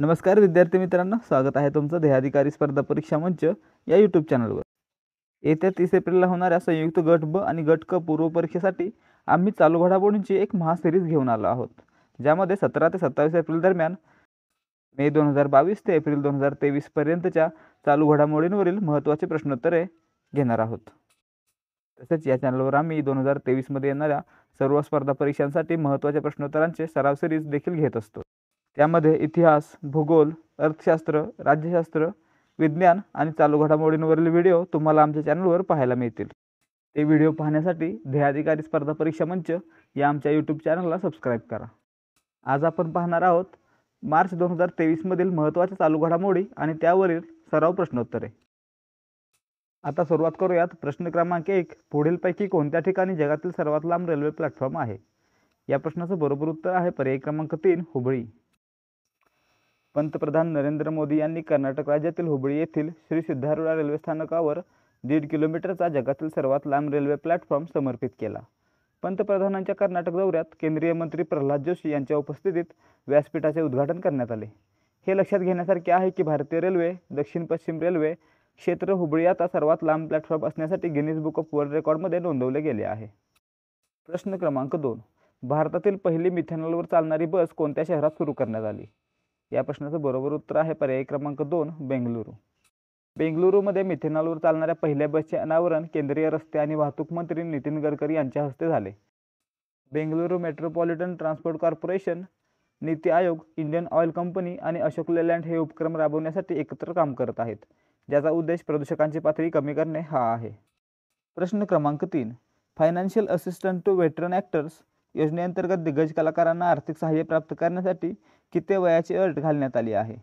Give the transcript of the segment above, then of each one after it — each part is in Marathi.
नमस्कार विद्यार्थी मित्रांनो स्वागत आहे तुमचं देहाधिकारी स्पर्धा परीक्षा मंच या यूट्यूब चॅनलवर येत्या तीस एप्रिलला होणाऱ्या संयुक्त गट ब आणि गट क पूर्व परीक्षेसाठी आम्ही चालू घडामोडींची एक महासिरीज घेऊन आलो आहोत ज्यामध्ये सतरा ते सत्तावीस एप्रिल दरम्यान मे दोन हजार बावीस ते एप्रिल दोन हजार तेवीसपर्यंतच्या चालू घडामोडींवरील महत्त्वाचे प्रश्नोत्तरे घेणार आहोत तसेच या चॅनलवर आम्ही दोन हजार तेवीसमध्ये येणाऱ्या सर्व स्पर्धा परीक्षांसाठी महत्त्वाच्या प्रश्नोत्तरांचे सराव सिरीज देखील घेत असतो त्यामध्ये इतिहास भूगोल अर्थशास्त्र राज्यशास्त्र विज्ञान आणि चालू घडामोडींवरील व्हिडिओ तुम्हाला आमच्या चॅनलवर पाहायला मिळतील ते व्हिडिओ पाहण्यासाठी ध्येयाधिकारी स्पर्धा परीक्षा मंच या आमच्या यूट्यूब चॅनलला सबस्क्राईब करा आज आपण पाहणार आहोत मार्च दोन हजार तेवीसमधील महत्त्वाच्या चालू घडामोडी आणि त्यावरील सराव प्रश्नोत्तरे आता सुरुवात करूयात प्रश्न क्रमांक एक पुढीलपैकी कोणत्या ठिकाणी जगातील सर्वात लांब रेल्वे प्लॅटफॉर्म आहे या प्रश्नाचं बरोबर उत्तर आहे पर्याय क्रमांक तीन हुबळी पंतप्रधान नरेंद्र मोदी यांनी कर्नाटक राज्यातील हुबळी येथील श्री सिद्धारुळा रेल्वे स्थानकावर दीड किलोमीटरचा जगातील सर्वात लांब रेल्वे प्लॅटफॉर्म समर्पित केला पंतप्रधानांच्या कर्नाटक दौऱ्यात केंद्रीय मंत्री प्रल्हाद जोशी यांच्या उपस्थितीत व्यासपीठाचे उद्घाटन करण्यात आले हे लक्षात घेण्यासारखे आहे की भारतीय रेल्वे दक्षिण पश्चिम रेल्वे क्षेत्र हुबळी आता सर्वात लांब प्लॅटफॉर्म असण्यासाठी गिनीज बुक ऑफ वर्ल्ड रेकॉर्डमध्ये नोंदवले गेले आहे प्रश्न क्रमांक दोन भारतातील पहिली मिथेनॉलवर चालणारी बस कोणत्या शहरात सुरू करण्यात आली या प्रश्नाचं बरोबर उत्तर आहे पर्याय क्रमांक दोन बेंगलुरू बेंगलुरूमध्ये मिथेनॉलवर चालणाऱ्या पहिल्या बसचे अनावरण केंद्रीय रस्ते आणि वाहतूक मंत्री नितीन गडकरी यांच्या हस्ते झाले Bengaluru metropolitan transport corporation NITI Aayog Indian oil company आणि अशोक लेलँड हे उपक्रम राबवण्यासाठी एकत्र काम करत आहेत ज्याचा उद्देश प्रदूषकांची पातळी कमी करणे हा आहे प्रश्न क्रमांक तीन financial assistant to veteran actors योजनेअंतर्गत दिग्गज कलाकारांना आर्थिक सहाय्य प्राप्त करण्यासाठी किती वयाची अट घालण्यात आली आहे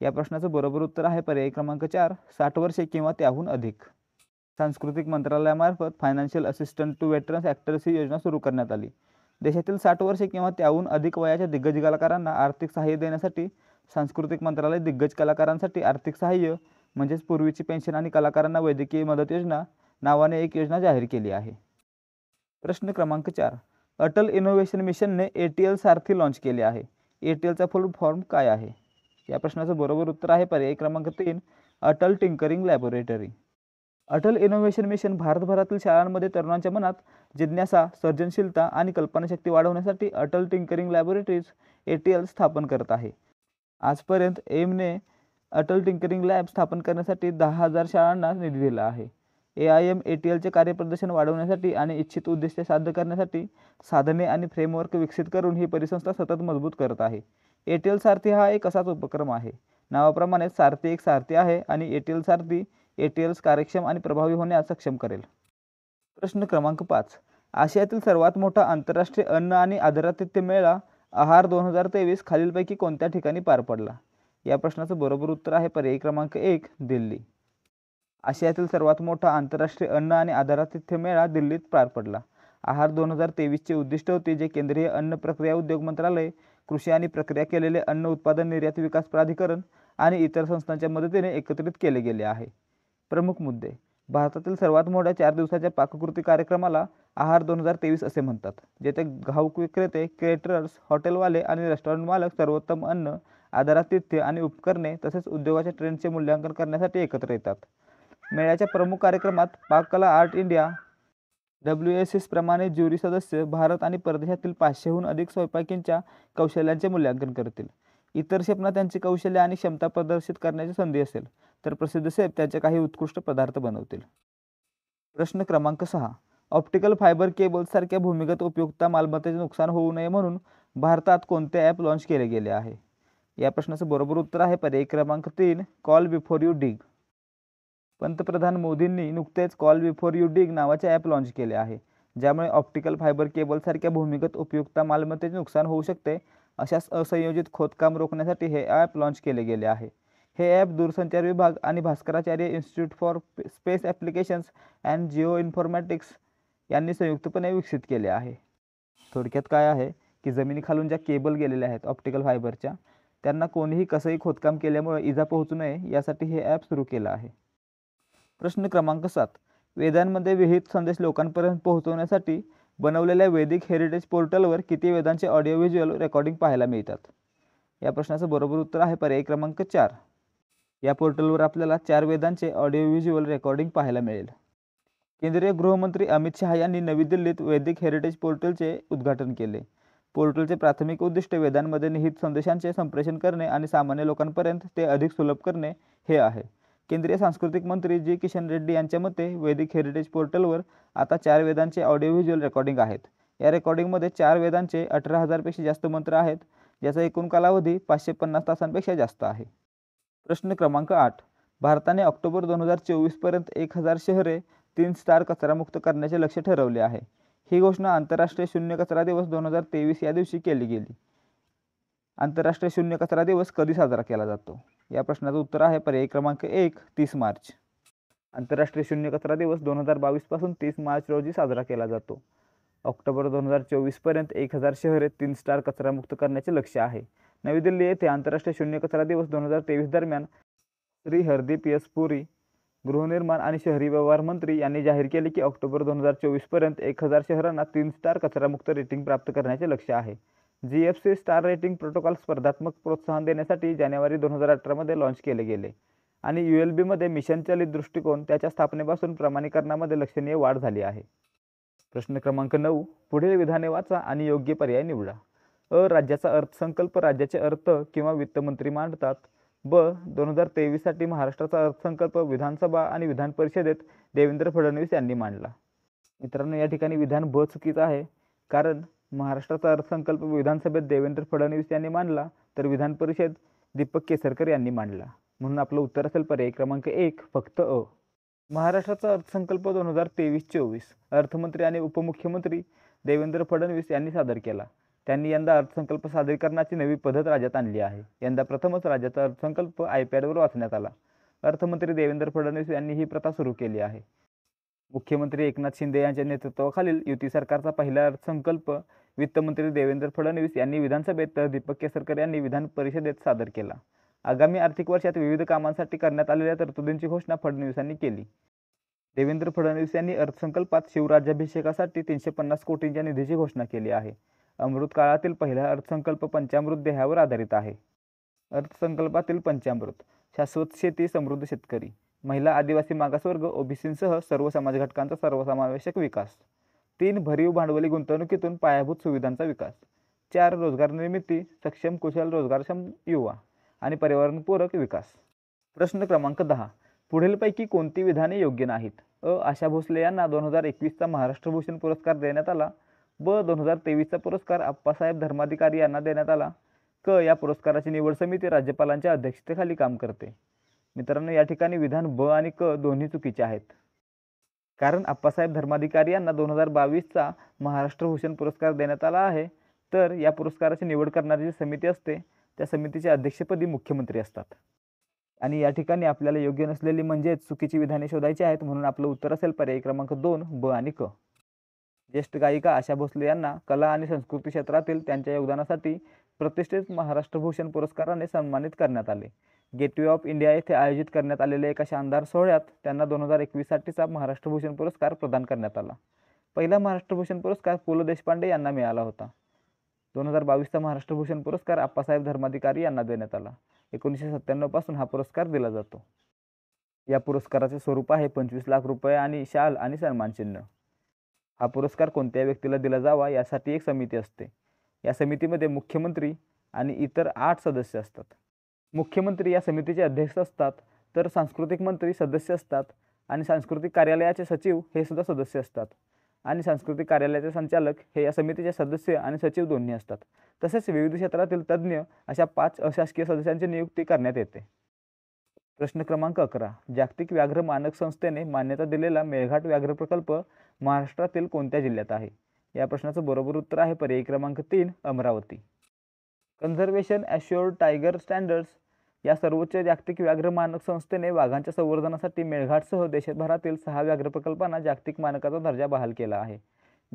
या प्रश्नाचं बरोबर उत्तर आहे पर्याय क्रमांक चार साठ वर्षे किंवा त्याहून अधिक सांस्कृतिक मंत्रालयामार्फत financial assistant to veterans actors ही योजना सुरू करण्यात आली देशातील साठ वर्षे किंवा त्याहून अधिक वयाच्या दिग्गज कलाकारांना आर्थिक सहाय्य देण्यासाठी सांस्कृतिक मंत्रालय दिग्गज कलाकारांसाठी आर्थिक सहाय्य म्हणजेच पूर्वीची पेन्शन आणि कलाकारांना वैद्यकीय मदत योजना नावाने एक योजना जाहीर केली आहे प्रश्न क्रमांक चार अटल इनोव्हेशन मिशनने A T L Sarathi launch केले आहे एटीएलचा फुल फॉर्म काय आहे या प्रश्नाचं बरोबर उत्तर आहे पर्याय क्रमांक तीन Atal tinkering laboratory Atal innovation mission भारतभरातील शाळांमध्ये तरुणांच्या मनात जिज्ञासा सर्जनशीलता आणि कल्पनाशक्ती वाढवण्यासाठी Atal tinkering laboratories A T L स्थापन करत आहे आजपर्यंत एमने अटल टिंकरिंग लॅब स्थापन करण्यासाठी दहा हजार शाळांना निधी दिला आहे A I M A T एलचे कार्यप्रदर्शन वाढवण्यासाठी आणि इच्छित उद्दिष्टे साध्य करण्यासाठी साधने आणि फ्रेमवर्क विकसित करून ही परिसंस्था सतत मजबूत करत आहे ए टी एल सारथी हा एक असाच उपक्रम आहे नावाप्रमाणेच सारथी एक सारथी आहे आणि A T L Sarathi A T Ls कार्यक्षम आणि प्रभावी होण्यास सक्षम करेल प्रश्न क्रमांक पाच आशियातील सर्वात मोठा आंतरराष्ट्रीय अन्न आणि आदरातिथ्य मेळा आहार दोन हजार तेवीस खालीलपैकी कोणत्या ठिकाणी पार पडला या प्रश्नाचं बरोबर उत्तर आहे पर्याय क्रमांक एक दिल्ली आशियातील सर्वात मोठा आंतरराष्ट्रीय अन्न आणि आधारातिथ्य मेळा दिल्लीत पार पडला आहार दोन हजार तेवीसचे उद्दिष्ट होते जे केंद्रीय अन्न प्रक्रिया उद्योग मंत्रालय कृषी आणि प्रक्रिया केलेले अन्न उत्पादन निर्यात विकास प्राधिकरण आणि इतर संस्थांच्या मदतीने एकत्रित केले गेले आहे प्रमुख मुद्दे भारतातील सर्वात मोठ्या चार दिवसाच्या पाककृती कार्यक्रमाला आहार दोन हजार तेवीस असे म्हणतात जेथे घाऊक विक्रेते केटरर्स हॉटेलवाले आणि रेस्टॉरंट मालक सर्वोत्तम अन्न आधारातिथ्य आणि उपकरणे तसेच उद्योगाच्या ट्रेंडचे मूल्यांकन करण्यासाठी एकत्र येतात मेळ्याच्या प्रमुख कार्यक्रमात पाककला art India W S S प्रमाणे ज्युरी सदस्य भारत आणि परदेशातील पाचशेहून अधिक स्वयंपाकींच्या कौशल्यांचे मूल्यांकन करतील इतर शेपना त्यांची कौशल्य आणि क्षमता प्रदर्शित करण्याची संधी असेल तर प्रसिद्ध सेप त्यांचे काही उत्कृष्ट पदार्थ बनवतील प्रश्न क्रमांक सहा ऑप्टिकल फायबर केबल्ससारख्या भूमिगत उपयुक्तता मालमत्तेचे नुकसान होऊ नये म्हणून भारतात कोणते ॲप लॉन्च केले गेले आहे या प्रश्नाचं बरोबर उत्तर आहे पर्याय क्रमांक तीन कॉल बिफोर यू डिग पंतप्रधान मोदींनी नुकतेच कॉल बिफोर यू डिग नावाचे ॲप लॉन्च केले आहे ज्यामुळे ऑप्टिकल फायबर केबलसारख्या भूमिगत उपयुक्तता मालमत्तेचे नुकसान होऊ शकते अशा असंयोजित खोदकाम रोखण्यासाठी हे ॲप लॉन्च केले गेले आहे हे ॲप दूरसंचार विभाग आणि Bhaskaracharya institute for space applications and geoinformatics यांनी संयुक्तपणे विकसित केले आहे थोडक्यात काय आहे की जमिनीखालून ज्या केबल गेलेल्या आहेत ऑप्टिकल फायबरच्या त्यांना कोणीही कसंही खोदकाम केल्यामुळे इजा पोहोचू नये यासाठी हे ॲप सुरू केलं आहे प्रश्न क्रमांक सात वेदांमध्ये विहित संदेश लोकांपर्यंत पोहोचवण्यासाठी बनवलेल्या वैदिक हेरिटेज पोर्टलवर किती वेदांचे ऑडिओ व्हिज्युअल रेकॉर्डिंग पाहायला मिळतात या प्रश्नाचं बरोबर उत्तर आहे पर्याय क्रमांक चार या पोर्टलवर आपल्याला चार वेदांचे ऑडिओ व्हिज्युअल रेकॉर्डिंग पाहायला मिळेल केंद्रीय गृहमंत्री अमित शहा यांनी नवी दिल्लीत वैदिक हेरिटेज पोर्टलचे उद्घाटन केले पोर्टलचे प्राथमिक उद्दिष्ट वेदांमध्ये निहित संदेशांचे संप्रेषण करणे आणि सामान्य लोकांपर्यंत ते अधिक सुलभ करणे हे आहे केंद्रीय सांस्कृतिक मंत्री जी किशन रेड्डी यांच्या मते वैदिक हेरिटेज पोर्टलवर आता चार वेदांचे ऑडिओ व्हिज्युअल रेकॉर्डिंग आहेत या रेकॉर्डिंगमध्ये चार वेदांचे अठरा हजारपेक्षा जास्त मंत्र आहेत ज्याचा एकूण कालावधी पाचशे पन्नास तासांपेक्षा जास्त आहे प्रश्न क्रमांक आठ भारताने ऑक्टोबर दोन हजार चोवीसपर्यंत एक हजार शहरे तीन स्टार कचरामुक्त करण्याचे लक्ष ठरवले आहे ही घोषणा आंतरराष्ट्रीय शून्य कचरा दिवस दोन हजार तेवीस या दिवशी केली गेली आंतरराष्ट्रीय शून्य कचरा दिवस कधी साजरा केला जातो या प्रश्नाचं उत्तर आहे पर्याय क्रमांक एक तीस मार्च आंतरराष्ट्रीय शून्य कचरा दिवस दोन हजार बावीसपासून तीस मार्च रोजी साजरा केला जातो ऑक्टोबर दोन हजार चोवीसपर्यंत एक हजार शहरे तीन स्टार कचरामुक्त करण्याचे लक्ष आहे नवी दिल्ली येथे आंतरराष्ट्रीय शून्य कचरा दिवस दोन हजार तेवीस दरम्यान श्री हरदीप यस पुरी गृहनिर्माण आणि शहरी व्यवहार मंत्री यांनी जाहीर केले की ऑक्टोबर दोन हजार चोवीसपर्यंत एक हजार शहरांना तीन स्टार कचरामुक्त रेटिंग प्राप्त करण्याचे लक्ष आहे G F C star rating protocol स्पर्धात्मक प्रोत्साहन देण्यासाठी जानेवारी दोन हजार अठरामध्ये लॉन्च केले गेले आणि यू एल बीमध्ये मिशन दृष्टिकोन त्याच्या स्थापनेपासून प्रमाणीकरणामध्ये लक्षणीय वाढ झाली आहे प्रश्न क्रमांक नऊ पुढील विधाने वाचा आणि योग्य पर्याय निवडा अ राज्याचा अर्थसंकल्प राज्याचे अर्थ किंवा वित्तमंत्री मांडतात ब दोन हजार तेवीससाठी महाराष्ट्राचा अर्थसंकल्प विधानसभा आणि विधान परिषदेत देवेंद्र फडणवीस यांनी मांडला मित्रांनो या ठिकाणी विधान ब चुकीचं आहे कारण महाराष्ट्राचा अर्थसंकल्प विधानसभेत देवेंद्र फडणवीस यांनी मांडला तर विधान परिषद दीपक केसरकर यांनी मांडला म्हणून आपलं उत्तर असेल पर्याय क्रमांक एक फक्त अ महाराष्ट्राचा अर्थसंकल्प दोन हजार तेवीस चोवीस अर्थमंत्री आणि उपमुख्यमंत्री देवेंद्र फडणवीस यांनी सादर केला त्यांनी यंदा अर्थसंकल्प सादरीकरणाची नवी पद्धत राज्यात आणली आहे यंदा प्रथमच राज्याचा अर्थसंकल्प आयपॅडवर वाचण्यात आला अर्थमंत्री देवेंद्र फडणवीस यांनी ही प्रथा सुरू केली आहे मुख्यमंत्री एकनाथ शिंदे यांच्या नेतृत्वाखालील युती सरकारचा पहिला अर्थसंकल्प वित्तमंत्री देवेंद्र फडणवीस यांनी विधानसभेत तर दीपक केसरकर यांनी विधान परिषदेत सादर केला आगामी आर्थिक वर्षात विविध कामांसाठी करण्यात आलेल्या तरतुदींची घोषणा फडणवीसांनी केली देवेंद्र फडणवीस यांनी अर्थसंकल्पात शिवराज्याभिषेकासाठी तीनशे पन्नास कोटींच्या निधीची घोषणा केली आहे अमृत काळातील पहिला अर्थसंकल्प पंचामृत देहावर आधारित आहे अर्थसंकल्पातील पंचामृत शाश्वत शेती समृद्ध शेतकरी महिला आदिवासी मागासवर्ग ओबीसींसह सर्व समाज घटकांचा सर्वसमावेशक विकास तीन भरीव भांडवली गुंतवणुकीतून पायाभूत सुविधांचा विकास चार रोजगार निर्मिती सक्षम कुशल रोजगारक्षम युवा आणि पर्यावरणपूरक विकास प्रश्न क्रमांक दहा पुढीलपैकी कोणती विधाने योग्य नाहीत अ आशा भोसले यांना दोन हजार एकवीसचा महाराष्ट्र भूषण पुरस्कार देण्यात आला ब दोन हजार तेवीसचा पुरस्कार आप्पासाहेब धर्माधिकारी यांना देण्यात आला क या पुरस्काराची निवड समिती राज्यपालांच्या अध्यक्षतेखाली काम करते मित्रांनो या ठिकाणी विधान ब आणि क दोन्ही चुकीचे आहेत कारण आप्पासाहेब धर्माधिकारी यांना दोन हजार बावीसचा महाराष्ट्र भूषण पुरस्कार देण्यात आला आहे तर या पुरस्काराची निवड करणारी जी समिती असते त्या समितीचे अध्यक्षपदी मुख्यमंत्री असतात आणि या ठिकाणी आपल्याला योग्य नसलेली म्हणजेच चुकीची विधाने शोधायची आहेत म्हणून आपलं उत्तर असेल पर्याय क्रमांक दोन ब आणि क ज्येष्ठ गायिका आशा भोसले यांना कला आणि संस्कृती क्षेत्रातील त्यांच्या योगदानासाठी प्रतिष्ठित महाराष्ट्र भूषण पुरस्काराने सन्मानित करण्यात आले गेटवे ऑफ इंडिया येथे आयोजित करण्यात आलेल्या एका शानदार सोहळ्यात त्यांना दोन हजार एकवीससाठीचा महाराष्ट्र भूषण पुरस्कार प्रदान करण्यात आला पहिला महाराष्ट्र भूषण पुरस्कार पु ल देशपांडे यांना मिळाला होता दोन हजार बावीसचा महाराष्ट्र भूषण पुरस्कार आप्पासाहेब धर्माधिकारी यांना देण्यात आला एकोणीसशे सत्त्याण्णवपासून हा पुरस्कार दिला जातो या पुरस्काराचे स्वरूप आहे पंचवीस लाख रुपये आणि शाल आणि सन्मानचिन्ह हा पुरस्कार कोणत्या व्यक्तीला दिला जावा यासाठी एक समिती असते या समितीमध्ये मुख्यमंत्री आणि इतर आठ सदस्य असतात मुख्यमंत्री या समितीचे अध्यक्ष असतात तर सांस्कृतिक मंत्री सदस्य असतात आणि सांस्कृतिक कार्यालयाचे सचिव हे सुद्धा सदस्य असतात आणि सांस्कृतिक कार्यालयाचे संचालक हे या समितीचे सदस्य आणि सचिव दोन्ही असतात तसेच विविध क्षेत्रातील तज्ज्ञ अशा पाच अशासकीय सदस्यांची नियुक्ती करण्यात येते प्रश्न क्रमांक अकरा जागतिक व्याघ्र मानक संस्थेने मान्यता दिलेला मेळघाट व्याघ्र प्रकल्प महाराष्ट्रातील कोणत्या जिल्ह्यात आहे या प्रश्नाचं बरोबर उत्तर आहे पर्याय क्रमांक तीन Amravati conservation assured tiger standards या सर्वोच्च जागतिक व्याघ्र मानक संस्थेने वाघांच्या संवर्धनासाठी मेळघाटसह देशभरातील सहा व्याघ्र प्रकल्पांना जागतिक मानकाचा दर्जा बहाल केला आहे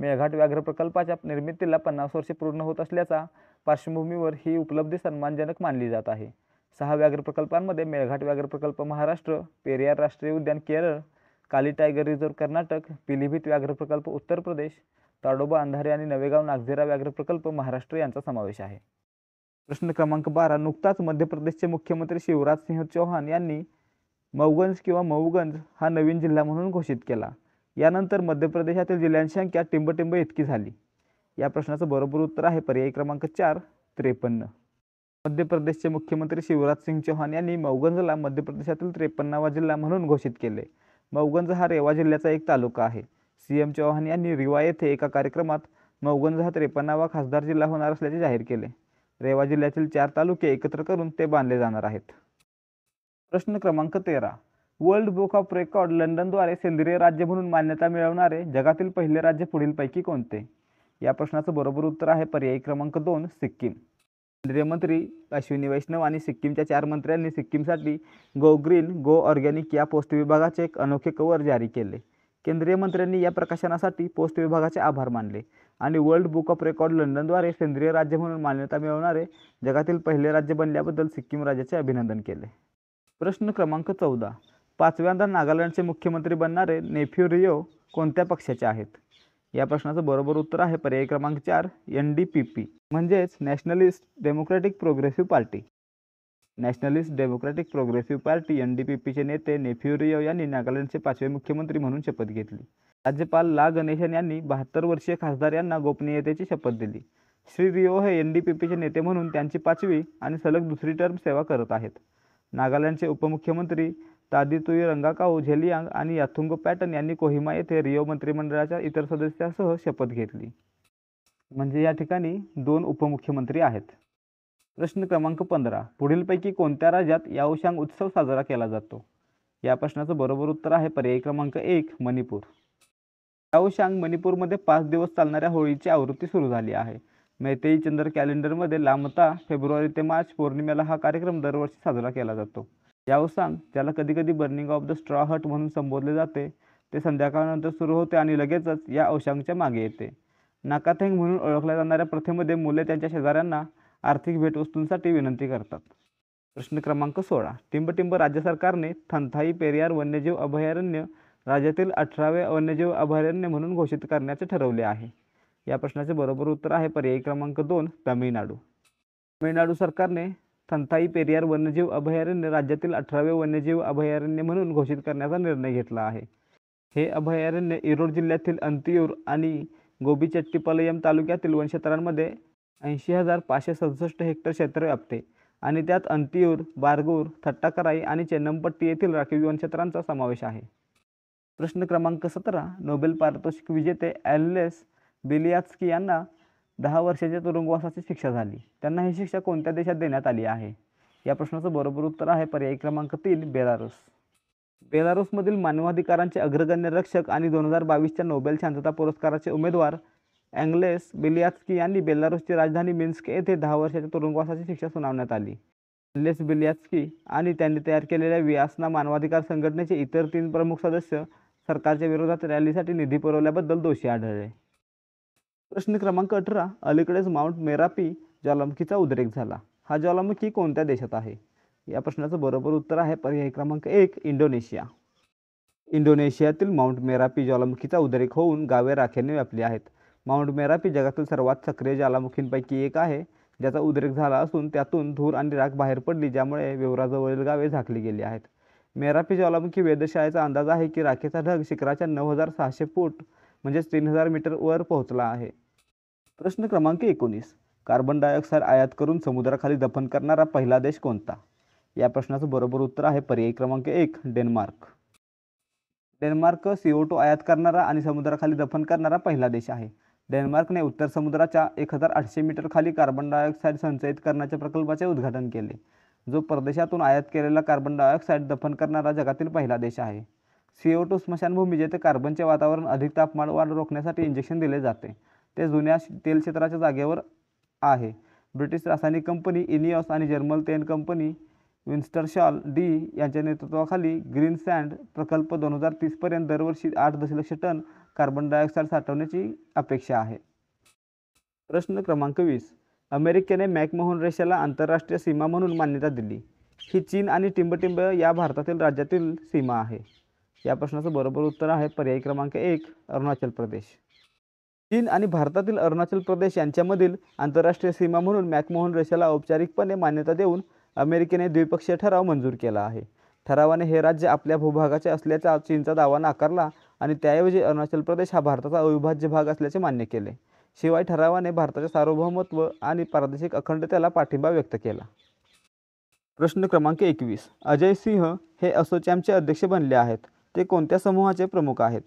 मेळघाट व्याघ्र प्रकल्पाच्या निर्मितीला पन्नास वर्षे पूर्ण होत असल्याचा पार्श्वभूमीवर ही उपलब्धी सन्मानजनक मानली जात आहे सहा व्याघ्र प्रकल्पांमध्ये मेळघाट व्याघ्र प्रकल्प महाराष्ट्र पेरियार राष्ट्रीय उद्यान केरळ काली टायगर रिझर्व्ह कर्नाटक पिलीभीत व्याघ्र प्रकल्प उत्तर प्रदेश ताडोबा अंधारे आणि नवेगाव नागझिरा व्याघ्र प्रकल्प महाराष्ट्र यांचा समावेश आहे प्रश्न क्रमांक बारा नुकताच मध्य प्रदेशचे मुख्यमंत्री शिवराज सिंह चौहान यांनी मौगंज किंवा मऊगंज हा नवीन जिल्हा म्हणून घोषित केला यानंतर मध्य प्रदेशातील जिल्ह्यांची संख्या टिंबटिंब इतकी झाली या प्रश्नाचं बरोबर उत्तर आहे पर्याय क्रमांक चार त्रेपन्न मध्य प्रदेशचे मुख्यमंत्री शिवराज सिंग चौहान यांनी मौगंजला मध्य प्रदेशातील त्रेपन्नावा जिल्हा म्हणून घोषित केले मौगंज हा रेवा जिल्ह्याचा एक तालुका आहे सी एम चौहान यांनी रिवा येथे एका कार्यक्रमात नवगुण हा त्रेपन्नावा खासदार जिल्हा होणार असल्याचे जाहीर केले रेवा जिल्ह्यातील चार तालुके एकत्र करून ते बांधले जाणार आहेत प्रश्न क्रमांक तेरा वर्ल्ड बुक ऑफ रेकॉर्ड लंडनद्वारे सेंद्रिय राज्य म्हणून मान्यता मिळवणारे जगातील पहिले राज्य पुढीलपैकी कोणते या प्रश्नाचं बरोबर उत्तर आहे पर्यायी क्रमांक दोन सिक्कीम केंद्रीय मंत्री अश्विनी वैष्णव आणि सिक्कीमच्या चार मंत्र्यांनी सिक्कीमसाठी गो ग्रीन गो ऑर्गॅनिक या पोस्ट विभागाचे एक अनोखे कवर जारी केले केंद्रीय मंत्र्यांनी या प्रकाशनासाठी पोस्ट विभागाचे आभार मानले आणि वर्ल्ड बुक ऑफ रेकॉर्ड लंडनद्वारे सेंद्रिय राज्य म्हणून मान्यता मिळवणारे जगातील पहिले राज्य बनल्याबद्दल सिक्कीम राज्याचे अभिनंदन केले प्रश्न क्रमांक चौदा पाचव्यांदा नागालँडचे मुख्यमंत्री बनणारे नेफ्यू रिओ कोणत्या पक्षाचे आहेत या प्रश्नाचं बरोबर उत्तर आहे पर्याय क्रमांक चार एन डी पी पी म्हणजेच nationalist democratic progressive party nationalist democratic progressive party N D P पीचे नेते नेफ्युरियो यांनी नागालँडचे पाचवे मुख्यमंत्री म्हणून शपथ घेतली राज्यपाल ला गणेशन यांनी बहात्तर वर्षीय खासदार यांना गोपनीयतेची शपथ दिली श्री रिओ हे एन डी पी पीचे नेते म्हणून त्यांची पाचवी आणि सलग दुसरी टर्म सेवा करत आहेत नागालँडचे उपमुख्यमंत्री तादितुई रंगाकाऊ झेलियांग आणि याथुंगो पॅटन यांनी कोहिमा येथे रिओ मंत्रिमंडळाच्या इतर सदस्यासह शपथ घेतली म्हणजे या ठिकाणी दोन उपमुख्यमंत्री आहेत प्रश्न क्रमांक पंधरा पुढीलपैकी कोणत्या राज्यात यावशांग उत्सव साजरा केला जातो या प्रश्नाचं बरोबर उत्तर आहे पर्याय क्रमांक एक मणिपूर यावशांग मणिपूरमध्ये पाच दिवस चालणाऱ्या होळीची आवृत्ती सुरू झाली आहे मैतेई चंद्र कॅलेंडरमध्ये लांबता फेब्रुवारी ते मार्च पौर्णिमेला हा कार्यक्रम दरवर्षी साजरा केला जातो यावसांग ज्याला कधीकधी burning of the straw hut म्हणून संबोधले जाते ते संध्याकाळनंतर सुरू होते आणि लगेचच या अवशांगच्या मागे येते नाकाथेंग म्हणून ओळखल्या जाणाऱ्या प्रथेमध्ये मुले त्यांच्या शेजाऱ्यांना आर्थिक भेटवस्तूंसाठी विनंती करतात प्रश्न क्रमांक सोळा टिंबटिंब राज्य सरकारने थंथाई पेरियार वन्यजीव अभयारण्य राज्यातील अठरावे वन्यजीव अभयारण्य म्हणून घोषित करण्याचे ठरवले आहे या प्रश्नाचे बरोबर उत्तर आहे पर्याय क्रमांक दोन तामिळनाडू तमिळनाडू सरकारने थंथाई पेरियार वन्यजीव अभयारण्य राज्यातील अठरावे वन्यजीव अभयारण्य म्हणून घोषित करण्याचा निर्णय घेतला आहे हे अभयारण्य इरोड जिल्ह्यातील अंतियूर आणि गोबीचट्टीपलयम तालुक्यातील वनक्षेत्रांमध्ये ऐंशी हजार पाचशे सदुसष्ट हेक्टर क्षेत्र व्यापते आणि त्यात अंतियूर बारगूर थट्टाकराई आणि चेन्नमपट्टी येथील राखीव वनक्षेत्रांचा समावेश आहे प्रश्न क्रमांक सतरा नोबेल पारितोषिक विजेते ॲलेस बिलियात्स्की यांना दहा वर्षाच्या तुरुंगवासाची शिक्षा झाली त्यांना ही शिक्षा कोणत्या देशात देण्यात आली आहे या प्रश्नाचं बरोबर उत्तर आहे पर्याय क्रमांक तीन बेलारूस बेलारूसमधील मानवाधिकारांचे अग्रगण्य रक्षक आणि दोन हजार बावीसच्या नोबेल शांतता पुरस्काराचे उमेदवार अँगलेस बिलियात्स्की यांनी बेलारूसची राजधानी मिन्स्क येथे दहा वर्षाच्या तुरुंगवासाची शिक्षा सुनावण्यात आली अँग्लेस बिलियात्स्की आणि त्यांनी तयार केलेल्या वियासना मानवाधिकार संघटनेचे इतर तीन प्रमुख सदस्य सरकारच्या विरोधात रॅलीसाठी निधी पुरवल्याबद्दल दोषी आढळले प्रश्न क्रमांक अठरा अलीकडेच माउंट मेरापी ज्वालामुखीचा उद्रेक झाला हा ज्वालामुखी कोणत्या देशात आहे या प्रश्नाचं बरोबर उत्तर आहे पर्याय क्रमांक एक इंडोनेशिया इंडोनेशियातील माउंट मेरापी ज्वालामुखीचा उद्रेक होऊन गावे राखेने व्यापली आहेत माउंट मेरापी जगातील सर्वात सक्रिय ज्वालामुखींपैकी एक आहे ज्याचा उद्रेक झाला असून त्यातून धूर आणि राख बाहेर पडली ज्यामुळे वेवराजवळील गावे झाकली गेली आहेत मेरापी ज्वालामुखी वेधशाळेचा अंदाज आहे की राखेचा ढग शिखराच्या नऊ हजार सहाशे फूट म्हणजेच तीन हजार वर पोहोचला आहे प्रश्न क्रमांक एकोणीस कार्बन डायऑक्साईड आयात करून समुद्राखाली दफन करणारा पहिला देश कोणता या प्रश्नाचं बरोबर उत्तर आहे पर्याय क्रमांक एक डेन्मार्क डेन्मार्क सीओ टू आयात करणारा आणि समुद्राखाली दफन करणारा पहिला देश आहे डेन्मार्कने उत्तर समुद्राच्या एक हजार आठशे मीटर खाली कार्बन डायऑक्साईड संचयित करण्याच्या प्रकल्पाचे उद्घाटन केले जो परदेशातून आयात केलेला कार्बन डायऑक्साईड दफन करणारा जगातील पहिला देश आहे सी ओ टू स्मशानभूमी जेथे कार्बनचे वातावरण अधिक तापमान वाढ रोखण्यासाठी इंजेक्शन दिले जाते ते जुन्या तेल क्षेत्राच्या जागेवर आहे ब्रिटिश रासायनिक कंपनी इनियॉस आणि जर्मल तेल कंपनी विन्स्टरशॉल डी यांच्या नेतृत्वाखाली ग्रीन सँड प्रकल्प दोन हजार तीसपर्यंत दरवर्षी आठ दशलक्ष टन कार्बन डायऑक्साईड साठवण्याची अपेक्षा आहे प्रश्न क्रमांक वीस अमेरिकेने मॅकमोहन रेषेला आंतरराष्ट्रीय सीमा म्हणून मान्यता दिली ही चीन आणि टिंबटिंब या भारतातील राज्यातील सीमा आहे या प्रश्नाचं बरोबर उत्तर आहे पर्याय क्रमांक एक अरुणाचल प्रदेश चीन आणि भारतातील अरुणाचल प्रदेश यांच्यामधील आंतरराष्ट्रीय सीमा म्हणून मॅकमोहन रेषेला औपचारिकपणे मान्यता देऊन अमेरिकेने द्विपक्षीय ठराव मंजूर केला आहे ठरावाने हे राज्य आपल्या भूभागाचे असल्याचा चीनचा दावा नाकारला आणि त्याऐवजी अरुणाचल प्रदेश हा भारताचा अविभाज्य भाग असल्याचे मान्य केले शिवाय ठरावाने भारताचे सार्वभौमत्व आणि प्रादेशिक अखंडतेला पाठिंबा व्यक्त केला प्रश्न क्रमांक एकवीस अजय सिंह हे असोचॅमचे अध्यक्ष बनले आहेत ते कोणत्या समूहाचे प्रमुख आहेत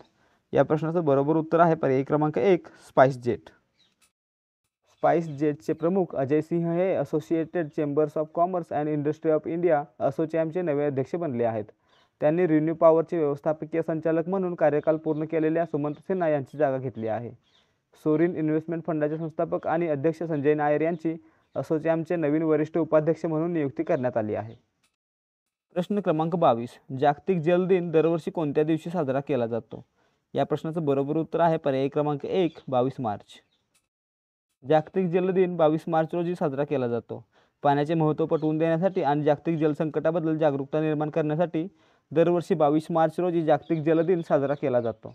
या प्रश्नाचं बरोबर उत्तर आहे पर्याय क्रमांक एक स्पाइस जेट स्पाइस जेटचे प्रमुख अजय सिंह हे associated chambers of commerce and industry of India असोचॅमचे नवे अध्यक्ष बनले आहेत त्यांनी रिन्यू पॉवरचे व्यवस्थापकीय संचालक म्हणून कार्यकाल पूर्ण केलेल्या सुमंत सिन्हा यांची जागा घेतली आहे सोरीन इन्व्हेस्टमेंट फंडाचे संस्थापक आणि अध्यक्ष संजय नायर यांची असोचॅमचे नवीन वरिष्ठ उपाध्यक्ष म्हणून नियुक्ती करण्यात आली आहे प्रश्न क्रमांक बावीस जागतिक जल दिन दरवर्षी कोणत्या दिवशी साजरा केला जातो या प्रश्नाचं बरोबर उत्तर आहे पर्याय क्रमांक एक बावीस मार्च जागतिक जल दिन बावीस मार्च रोजी साजरा केला जातो पाण्याचे महत्त्व पटवून देण्यासाठी आणि जागतिक जलसंकटाबद्दल जागरूकता निर्माण करण्यासाठी दरवर्षी बावीस मार्च रोजी जागतिक जलदिन साजरा केला जातो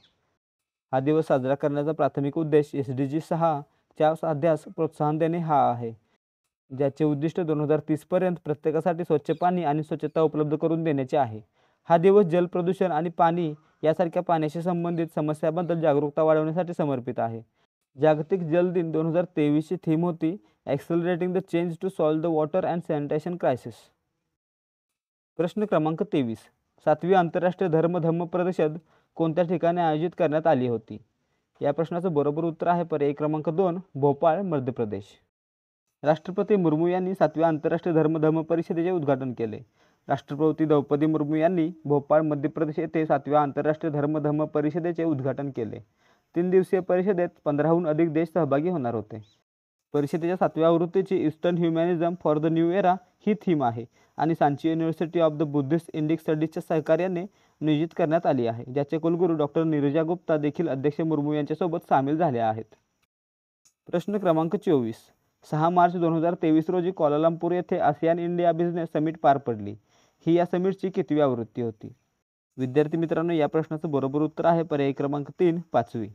हा दिवस साजरा करण्याचा प्राथमिक उद्देश एस डी जी सहाच्या साध्यास प्रोत्साहन देणे हा आहे ज्याचे उद्दिष्ट दोन हजार तीसपर्यंत प्रत्येकासाठी स्वच्छ पाणी आणि स्वच्छता उपलब्ध करून देण्याचे आहे हा दिवस जलप्रदूषण आणि पाणी यासारख्या पाण्याशी संबंधित समस्यांबद्दल जागरूकता वाढवण्यासाठी समर्पित आहे जागतिक जल दिन दोन हजार तेवीसची थीम होती accelerating the change to solve the water and sanitation crisis प्रश्न क्रमांक तेवीस सातवी आंतरराष्ट्रीय धर्म धम्म प्रदर्शन कोणत्या ठिकाणी आयोजित करण्यात आली होती या प्रश्नाचं बरोबर उत्तर आहे पर्याय क्रमांक दोन भोपाळ मध्य प्रदेश राष्ट्रपती मुर्मू यांनी सातव्या आंतरराष्ट्रीय धर्मधर्म परिषदेचे उद्घाटन केले राष्ट्रपती द्रौपदी मुर्मू यांनी भोपाळ मध्य प्रदेश येथे सातव्या आंतरराष्ट्रीय धर्मधर्म परिषदेचे उद्घाटन केले तीन दिवसीय परिषदेत पंधराहून अधिक देश सहभागी होणार होते परिषदेच्या सातव्या आवृत्तीची eastern humanism for the new era ही थीम आहे आणि Sanchi university of the Buddhist Indic स्टडीजच्या सहकार्याने नियोजित करण्यात आली आहे ज्याचे कुलगुरू डॉक्टर निरुजा गुप्ता देखील अध्यक्ष मुर्मू यांच्यासोबत सामील झाले आहेत प्रश्न क्रमांक चोवीस सहा मार्च दोन हजार तेवीस रोजी कोलालंपूर येथे आसियान इंडिया बिझनेस समिट पार पडली ही या समिटची कितवी आवृत्ती होती विद्यार्थी मित्रांनो या प्रश्नाचं बरोबर उत्तर आहे पर्याय क्रमांक तीन पाचवी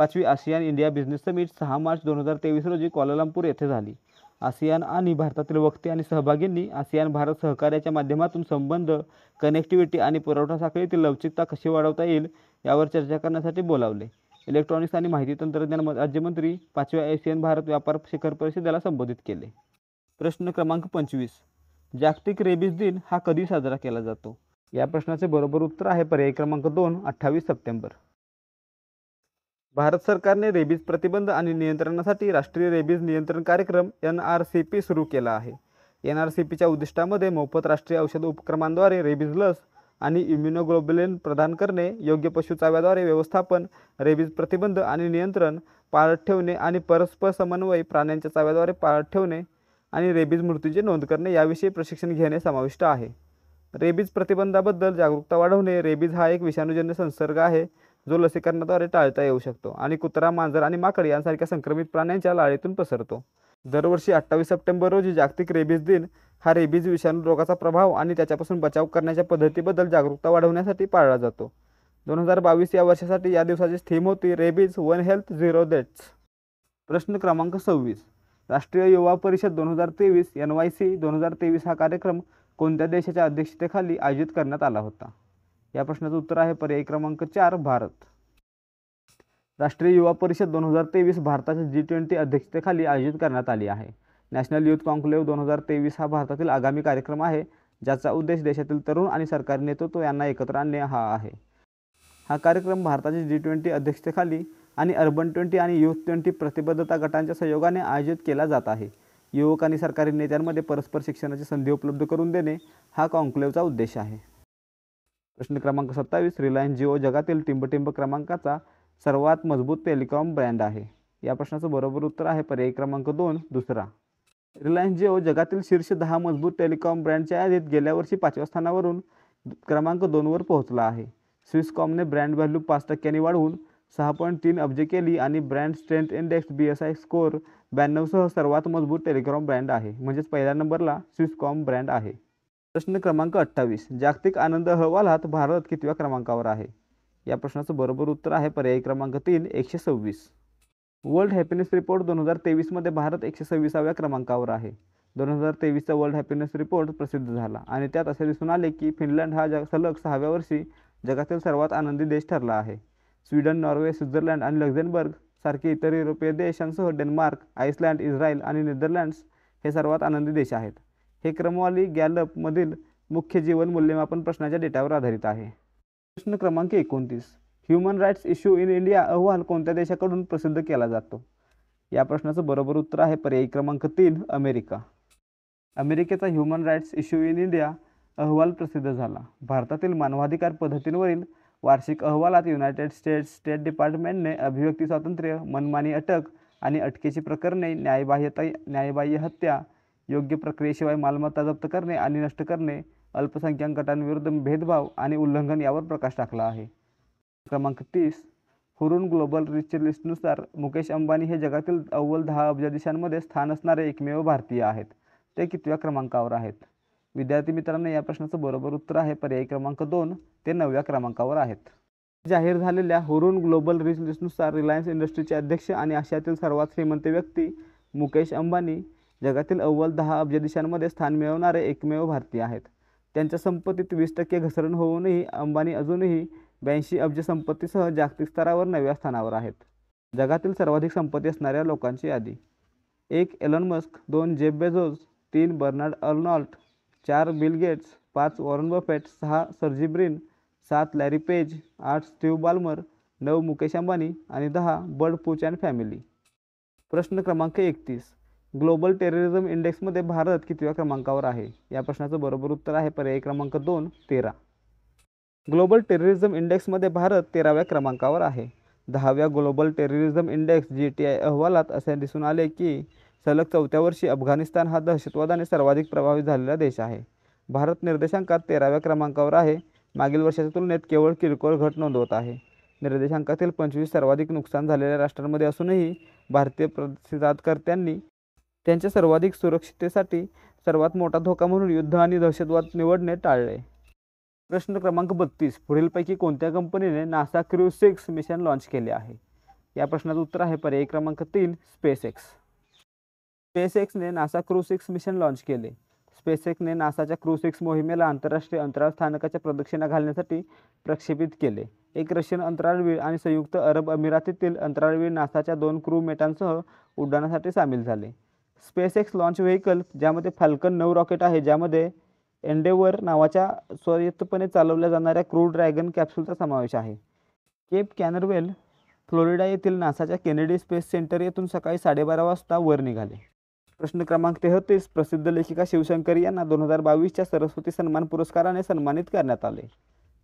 पाचवी आसियान इंडिया बिझनेस समिट सहा मार्च दोन हजार तेवीस रोजी कोलालामपूर येथे झाली आसियान आणि भारतातील वक्ते आणि सहभागींनी आसियान भारत सहकार्याच्या माध्यमातून संबंध कनेक्टिव्हिटी आणि पुरवठा साखळीतील लवचिकता कशी वाढवता येईल यावर चर्चा करण्यासाठी बोलावले इलेक्ट्रॉनिक्स आणि माहिती तंत्रज्ञान राज्यमंत्री पाचव्या आसियान भारत व्यापार शिखर परिषदेला संबोधित केले प्रश्न क्रमांक पंचवीस जागतिक रेबीज दिन हा कधी साजरा केला जातो या प्रश्नाचे बरोबर उत्तर आहे पर्याय क्रमांक दोन अठ्ठावीस सप्टेंबर भारत सरकारने रेबीज प्रतिबंध आणि नियंत्रणासाठी राष्ट्रीय रेबीज नियंत्रण कार्यक्रम एन आर सी पी सुरू केला आहे एन आर सी पीच्या उद्दिष्टामध्ये मोफत राष्ट्रीय औषध उपक्रमांद्वारे रेबीज लस आणि इम्युनोग्लोबुलिन प्रदान करणे योग्य पशुचाव्याद्वारे व्यवस्थापन रेबीज प्रतिबंध आणि नियंत्रण पाळत ठेवणे आणि परस्पर समन्वय प्राण्यांच्या चाव्याद्वारे पाळत ठेवणे आणि रेबीज मृत्यूची नोंद करणे याविषयी प्रशिक्षण घेणे समाविष्ट आहे रेबीज प्रतिबंधाबद्दल जागरूकता वाढवणे रेबीज हा एक विषाणूजन्य संसर्ग आहे जो लसीकरणाद्वारे टाळता येऊ शकतो आणि कुत्रा मांजर आणि माकड यांसारख्या संक्रमित प्राण्यांच्या लाळेतून पसरतो दरवर्षी अठ्ठावीस सप्टेंबर रोजी जागतिक रेबीज दिन हा रेबीज विषाणू रोगाचा प्रभाव आणि त्याच्यापासून बचाव करण्याच्या पद्धतीबद्दल जागरूकता वाढवण्यासाठी पाळला जातो दोन हजार बावीस या वर्षासाठी या दिवसाची थीम होती rabies one health zero deaths प्रश्न क्रमांक सव्वीस राष्ट्रीय युवा परिषद दोन हजार तेवीस एन वाय सी दोन हजार तेवीस हा कार्यक्रम कोणत्या देशाच्या अध्यक्षतेखाली आयोजित करण्यात आला होता या प्रश्नाचं उत्तर आहे पर्याय क्रमांक चार भारत राष्ट्रीय युवा परिषद दोन हजार तेवीस भारताच्या जी ट्वेंटी अध्यक्षतेखाली आयोजित करण्यात आली आहे नॅशनल युथ कॉन्क्लेव्ह दोन हजार तेवीस हा भारतातील आगामी कार्यक्रम आहे ज्याचा उद्देश देशातील तरुण आणि सरकारी नेतृत्व यांना एकत्र आणणे हा आहे हा कार्यक्रम भारताच्या जी ट्वेंटी अध्यक्षतेखाली आणि अर्बन ट्वेंटी आणि युथ ट्वेंटी प्रतिबद्धता गटांच्या सहयोगाने आयोजित केला जात आहे युवक आणि सरकारी नेत्यांमध्ये परस्पर शिक्षणाची संधी उपलब्ध करून देणे हा कॉन्क्लेव्हचा उद्देश आहे प्रश्न क्रमांक सत्तावीस रिलायन्स जिओ जगातील टिंबटिंब क्रमांकाचा सर्वात मजबूत टेलिकॉम ब्रँड आहे या प्रश्नाचं बरोबर उत्तर आहे पर्याय क्रमांक दोन दुसरा रिलायन्स जिओ जगातील शीर्ष दहा मजबूत टेलिकॉम ब्रँडच्या यादीत गेल्या वर्षी पाचव्या स्थानावरून क्रमांक दोनवर पोहोचला आहे स्विसकॉमने ब्रँड व्हॅल्यू पाच टक्क्यांनी वाढवून सहा पॉईंट तीन अब्ज केली आणि brand strength index B S I score ब्याण्णवसह सर्वात मजबूत टेलिकॉम ब्रँड आहे म्हणजेच पहिल्या नंबरला स्विसकॉम ब्रँड आहे प्रश्न क्रमांक अठ्ठावीस जागतिक आनंद अहवालात भारत कितव्या क्रमांकावर आहे या प्रश्नाचं बरोबर उत्तर आहे पर्यायी क्रमांक तीन एकशे सव्वीस वर्ल्ड हॅपीनेस रिपोर्ट दोन हजार तेवीसमध्ये भारत एकशे सव्वीसाव्या क्रमांकावर आहे दोन हजार तेवीसचा वर्ल्ड हॅपीनेस रिपोर्ट प्रसिद्ध झाला आणि त्यात असे दिसून आले की फिनलँड हा जग सलग सहाव्या वर्षी जगातील सर्वात आनंदी देश ठरला आहे स्वीडन नॉर्वे स्वित्झर्लंड आणि लक्झेनबर्ग सारखे इतर युरोपीय देशांसह डेन्मार्क आइसलँड इस्रायल आणि नेदरलँड्स हे सर्वात आनंदी देश आहेत हे क्रमवाली गॅलपमधील मुख्य जीवन मूल्यमापन प्रश्नाच्या डेटावर आधारित आहे प्रश्न क्रमांक एकोणतीस human rights issue in India अहवाल कोणत्या देशाकडून प्रसिद्ध केला जातो या प्रश्नाचं बरोबर उत्तर आहे पर्यायी क्रमांक तीन अमेरिका अमेरिकेचा human rights issue in India अहवाल प्रसिद्ध झाला भारतातील मानवाधिकार पद्धतींवरील वार्षिक अहवालात युनायटेड स्टेट्स स्टेट डिपार्टमेंटने अभिव्यक्ती स्वातंत्र्य मनमानी अटक आणि अटकेची प्रकरणे न्यायबाह्यता न्यायबाह्य हत्या योग्य प्रक्रियेशिवाय मालमत्ता जप्त करणे आणि नष्ट करणे अल्पसंख्याक गटांविरुद्ध भेदभाव आणि उल्लंघन यावर प्रकाश टाकला आहे क्रमांक तीस हुरून ग्लोबल रिच लिस्टनुसार मुकेश अंबानी हे जगातील अव्वल दहा अब्ज देशांमध्ये स्थान असणारे एकमेव भारतीय आहेत ते कितव्या क्रमांकावर आहेत विद्यार्थी मित्रांनो या प्रश्नाचं बरोबर उत्तर आहे पर्याय क्रमांक दोन ते नवव्या क्रमांकावर आहेत जाहीर झालेल्या हुरून ग्लोबल रिच लिस्टनुसार रिलायन्स इंडस्ट्रीचे अध्यक्ष आणि आशियातील सर्वात श्रीमंत व्यक्ती मुकेश अंबानी जगातील अव्वल दहा अब्ज देशांमध्ये स्थान मिळवणारे एकमेव भारतीय आहेत त्यांच्या संपत्तीत वीस टक्के घसरण होऊनही अंबानी अजूनही ब्याऐंशी अब्ज संपत्तीसह जागतिक स्तरावर नव्या स्थानावर आहेत जगातील सर्वाधिक संपत्ती असणाऱ्या लोकांची यादी एक एलन मस्क दोन जेब बेझोज तीन बर्नार्ड अर्नॉल्ट चार बिल गेट्स पाच वॉरन बफेट सहा सर्जी ब्रिन सात लॅरी पेज आठ स्टीव बाल्मर नऊ मुकेश अंबानी आणि दहा बर्ड पूच अँड फॅमिली प्रश्न क्रमांक एकतीस ग्लोबल टेररिझम इंडेक्समध्ये भारत कितव्या क्रमांकावर आहे या प्रश्नाचं बरोबर उत्तर आहे पर्याय क्रमांक दोन तेरा ग्लोबल टेररिझम इंडेक्समध्ये भारत तेराव्या क्रमांकावर आहे दहाव्या global terrorism index G T I अहवालात असे दिसून आले की सलग चौथ्या वर्षी अफगाणिस्तान हा दहशतवादाने सर्वाधिक प्रभावित झालेला देश आहे भारत निर्देशांकात तेराव्या क्रमांकावर आहे मागील वर्षाच्या तुलनेत केवळ किरकोळ घट नोंदवत आहे निर्देशांकातील पंचवीस सर्वाधिक नुकसान झालेल्या राष्ट्रांमध्ये असूनही भारतीय प्रतिसादकर्त्यांनी त्यांच्या सर्वाधिक सुरक्षिततेसाठी सर्वात मोठा धोका म्हणून युद्ध आणि दहशतवाद निवडणे टाळले प्रश्न क्रमांक बत्तीस पुढीलपैकी कोणत्या कंपनीने NASA crew six mission launch केले आहे या प्रश्नाचं उत्तर आहे पर्याय क्रमांक तीन स्पेस एक्स स्पेस एक्सने NASA crew six mission launch केले स्पेस एक्सने नासाच्या क्रू सिक्स मोहिमेला आंतरराष्ट्रीय अंतराळ स्थानकाच्या प्रदक्षिणा घालण्यासाठी प्रक्षेपित केले एक रशियन अंतराळवीर आणि संयुक्त अरब अमिरातीतील अंतराळवीर नासाच्या दोन क्रू मेटांसह उड्डाणासाठी सामील झाले स्पेस एक्स लॉन्च व्हेकल ज्यामध्ये फाल्कन नऊ रॉकेट आहे ज्यामध्ये एंडेवर नावाच्या स्वायत्तपणे चालवल्या जाणाऱ्या क्रू ड्रॅगन कॅप्सूलचा समावेश आहे केप कॅनरवेल फ्लोरिडा येथील नासाच्या केनेडी स्पेस सेंटर येथून सकाळी साडेबारा वाजता वर निघाले प्रश्न क्रमांक तेहतीस प्रसिद्ध लेखिका शिवशंकर यांना दोन हजार बावीसच्या सरस्वती सन्मान पुरस्काराने सन्मानित करण्यात आले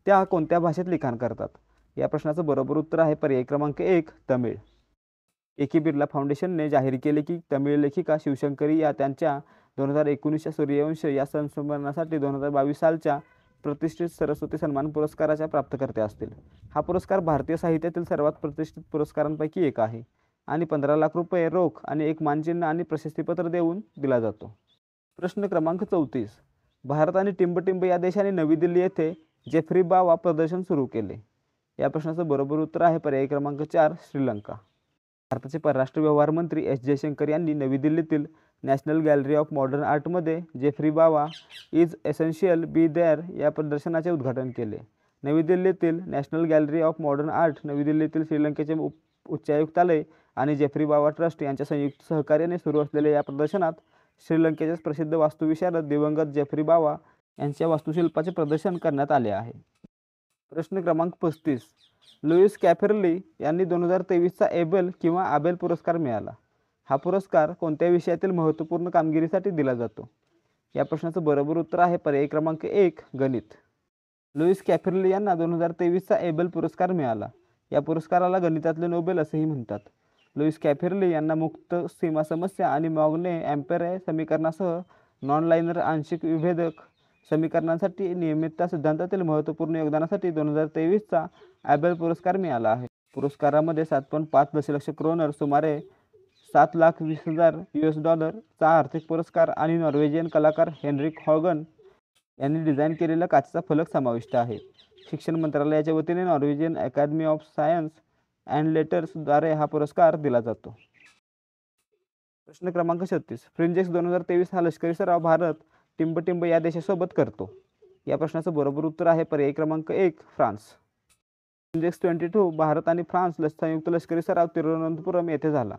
त्या कोणत्या भाषेत लिखाण करतात या प्रश्नाचं बरोबर उत्तर आहे पर्याय क्रमांक एक तमिळ ए के बिर्ला फाउंडेशनने जाहीर केले की तमिळ लेखिका शिवशंकरी या त्यांच्या दोन हजार एकोणीसच्या सूर्यवंश या संस्मरणासाठी दोन हजार बावीस सालच्या प्रतिष्ठित सरस्वती सन्मान पुरस्काराच्या प्राप्तकर्त्या असतील हा पुरस्कार भारतीय साहित्यातील सर्वात प्रतिष्ठित पुरस्कारांपैकी एक आहे आणि पंधरा लाख रुपये रोख आणि एक मानचिन्ह आणि प्रशस्तीपत्र देऊन दिला जातो प्रश्न क्रमांक चौतीस भारत आणि टिंबटिंब या देशाने नवी दिल्ली येथे जेफ्री बावा प्रदर्शन सुरू केले या प्रश्नाचं बरोबर उत्तर आहे पर्याय क्रमांक चार श्रीलंका भारताचे परराष्ट्र व्यवहार मंत्री एस जयशंकर यांनी नवी दिल्लीतील नॅशनल गॅलरी ऑफ मॉडर्न आर्टमध्ये Geoffrey Bawa is essential be there या प्रदर्शनाचे उद्घाटन केले नवी दिल्लीतील national gallery of modern art नवी दिल्लीतील श्रीलंकेचे उच्चायुक्तालय आणि जेफ्री बावा ट्रस्ट यांच्या संयुक्त सहकार्याने सुरू असलेल्या या प्रदर्शनात श्रीलंकेचेच प्रसिद्ध वास्तुविशारद दिवंगत जेफ्री बावा यांच्या वास्तुशिल्पाचे प्रदर्शन करण्यात आले आहे प्रश्न क्रमांक पस्तीस लुईस कॅफेरली यांनी दोन हजार तेवीसचा एबेल किंवा आबेल पुरस्कार मिळाला हा पुरस्कार कोणत्या विषयातील महत्त्वपूर्ण कामगिरीसाठी दिला जातो या प्रश्नाचं बरोबर उत्तर आहे पर्याय क्रमांक एक गणित लुईस कॅफेरली यांना दोन हजार तेवीसचा एबेल पुरस्कार मिळाला या पुरस्काराला गणितातले नोबेल असेही म्हणतात लुईस कॅफेरली यांना मुक्त सीमा समस्या आणि मॉगने ॲम्पेरे समीकरणासह नॉन लाईनर आंशिक विभेदक समीकरणांसाठी नियमितता सिद्धांतातील महत्त्वपूर्ण योगदानासाठी दोन हजार तेवीसचा ॲबेल पुरस्कार मिळाला आहे पुरस्कारामध्ये सात पॉईंट पाच दशलक्ष क्रोनर सुमारे सात लाख वीस हजार यू एस डॉलरचा आर्थिक पुरस्कार आणि नॉर्वेजियन कलाकार हेनरिक हॉगन यांनी डिझाईन केलेला काचेचा फलक समाविष्ट आहे शिक्षण मंत्रालयाच्या वतीने Norwegian academy of science and लेटर्सद्वारे हा पुरस्कार दिला जातो प्रश्न क्रमांक छत्तीस फ्रिंजेक्स दोन हजार तेवीस हा लष्करी सराव भारत टिंबटिंब या देशासोबत करतो या प्रश्नाचं बरोबर उत्तर आहे पर्याय क्रमांक एक France index twenty two Bharat आणि फ्रान्स संयुक्त लष्करी सराव तिरुवनंतपुरम येथे झाला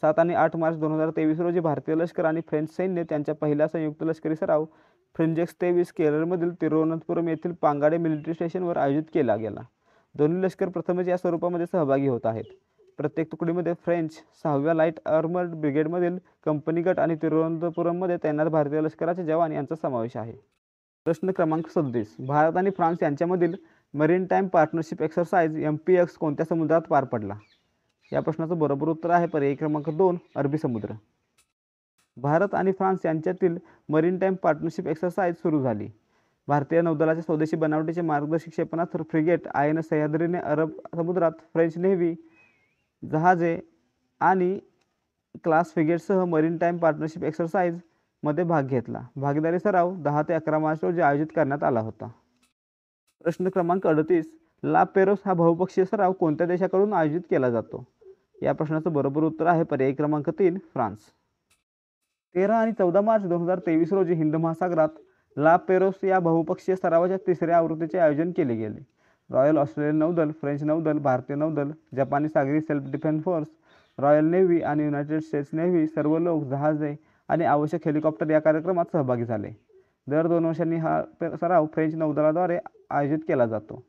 सात आणि आठ मार्च दोन हजार तेवीस रोजी भारतीय लष्कर आणि फ्रेंच सैन्य त्यांच्या पहिला संयुक्त लष्करी सराव फ्रेंजेक्स तेवीस केरळमधील तिरुवनंतपुरम येथील पांगाडे मिलिटरी स्टेशनवर आयोजित केला गेला दोन्ही लष्कर प्रथमच या स्वरूपामध्ये सहभागी होत आहेत प्रत्येक तुकडीमध्ये फ्रेंच सहाव्या लाईट आर्मर्ड ब्रिगेडमधील कंपनी गट आणि तिरुवनंतपुरममध्ये तैनात भारतीय लष्कराचे जवान यांचा समावेश आहे प्रश्न क्रमांक सदतीस भारत आणि फ्रान्स यांच्यामधील maritime partnership exercise M P X कोणत्या समुद्रात पार पडला या प्रश्नाचं बरोबर उत्तर आहे पर्याय क्रमांक दोन अरबी समुद्र भारत आणि फ्रान्स यांच्यातील मरीन टाईम पार्टनरशिप एक्सरसाइज सुरू झाली भारतीय नौदलाच्या स्वदेशी बनावटीचे मार्गदर्शक क्षेपणास्त्र फ्रिगेट आय एन सह्याद्रीने अरब समुद्रात फ्रेंच नेव्ही जहाजे आणि क्लास फिगेटसह मरीन टाईम पार्टनरशिप एक्सरसाइज मध्ये भाग घेतला भागीदारी सराव दहा ते अकरा मार्च रोजी आयोजित करण्यात आला होता प्रश्न क्रमांक अडतीस ला पेरोस हा बहुपक्षीय सराव कोणत्या देशाकडून आयोजित केला जातो या प्रश्नाचं बरोबर उत्तर आहे पर्याय क्रमांक तीन फ्रान्स तेरा आणि चौदा मार्च दोन हजार तेवीस रोजी हिंद महासागरात ला पेरोस या बहुपक्षीय सरावाच्या तिसऱ्या आवृत्तीचे आयोजन केले गेले रॉयल ऑस्ट्रेलियन नौदल फ्रेंच नौदल भारतीय नौदल जपानी सागरी self defence force royal navy आणि युनायटेड स्टेट्स नेव्ही सर्व लोक जहाजे आणि आवश्यक हेलिकॉप्टर या कार्यक्रमात सहभागी झाले दर दोन वर्षांनी हा सराव फ्रेंच नौदलाद्वारे आयोजित केला जातो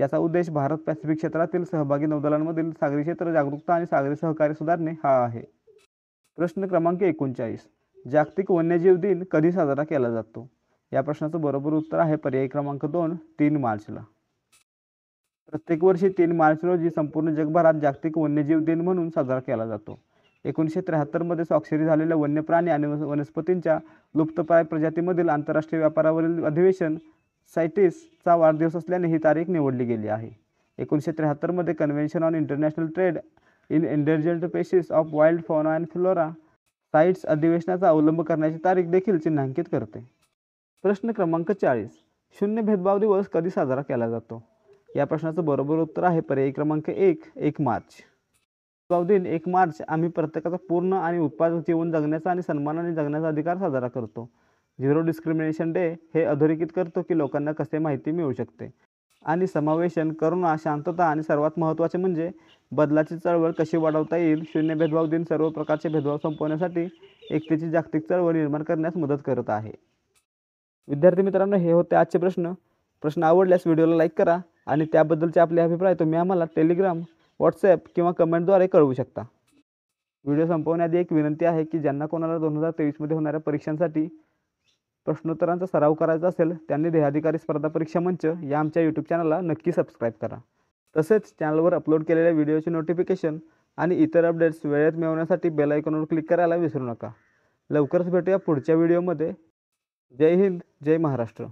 याचा उद्देश भारत पॅसिफिक क्षेत्रातील सहभागी नौदलांमधील सागरी क्षेत्र जागरूकता आणि सागरी सहकार्य सुधारणे हा आहे प्रश्न क्रमांक एकोणचाळीस जागतिक वन्यजीव दिन कधी साजरा केला जातो या प्रश्नाचं बरोबर उत्तर आहे पर्याय क्रमांक दोन तीन मार्चला प्रत्येक वर्षी तीन मार्च रोजी संपूर्ण जगभरात जागतिक वन्यजीव दिन म्हणून साजरा केला जातो एकोणीसशे त्र्याहत्तरमध्ये स्वाक्षरी झालेल्या वन्यप्राणी आणि वनस्पतींच्या लुप्तप्राय प्रजातीमधील आंतरराष्ट्रीय व्यापारावरील अधिवेशन सायटिसचा वाढदिवस असल्याने ही तारीख निवडली गेली आहे एकोणीसशे त्र्याहत्तरमध्ये convention on international trade in endangered species of wild fauna and flora CITES अधिवेशनाचा अवलंब करण्याची तारीख देखील चिन्हांकित करते प्रश्न क्रमांक चाळीस शून्य भेदभाव दिवस कधी साजरा केला जातो या प्रश्नाचं बरोबर उत्तर आहे पर्याय क्रमांक एक एक मार्च दिन एक मार्च आम्ही प्रत्येकाचा पूर्ण आणि उत्पादक जीवन जगण्याचा आणि सन्मानाने जगण्याचा अधिकार साजरा करतो झिरो डिस्क्रिमिनेशन डे हे अधोरेखित करतो की लोकांना कसे माहिती मिळू शकते आणि समावेशन करुणा शांतता आणि सर्वात महत्त्वाचे म्हणजे बदलाची चळवळ कशी वाढवता येईल शून्य भेदभाव दिन सर्व प्रकारचे भेदभाव संपवण्यासाठी एकतेची जागतिक चळवळ निर्माण करण्यास मदत करत आहे विद्यार्थी मित्रांनो हे होते आजचे प्रश्न प्रश्न आवडल्यास व्हिडिओला लाईक करा आणि त्याबद्दलचे आपले अभिप्राय तुम्ही आम्हाला टेलिग्राम व्हॉट्सॲप किंवा कमेंटद्वारे कळवू शकता व्हिडिओ संपवण्याआधी एक विनंती आहे की ज्यांना कोणाला दोन हजार तेवीसमध्ये होणाऱ्या परीक्षांसाठी प्रश्नोत्तरांचा सराव करायचा असेल त्यांनी देहाधिकारी स्पर्धा परीक्षा मंच या आमच्या यूट्यूब चॅनलला नक्की सबस्क्राईब करा तसेच चॅनलवर अपलोड केलेल्या व्हिडिओचे नोटिफिकेशन आणि इतर अपडेट्स वेळेत मिळवण्यासाठी बेल आयकॉनवर क्लिक करायला विसरू नका लवकरच भेटूया पुढच्या व्हिडिओमध्ये जय हिंद जय महाराष्ट्र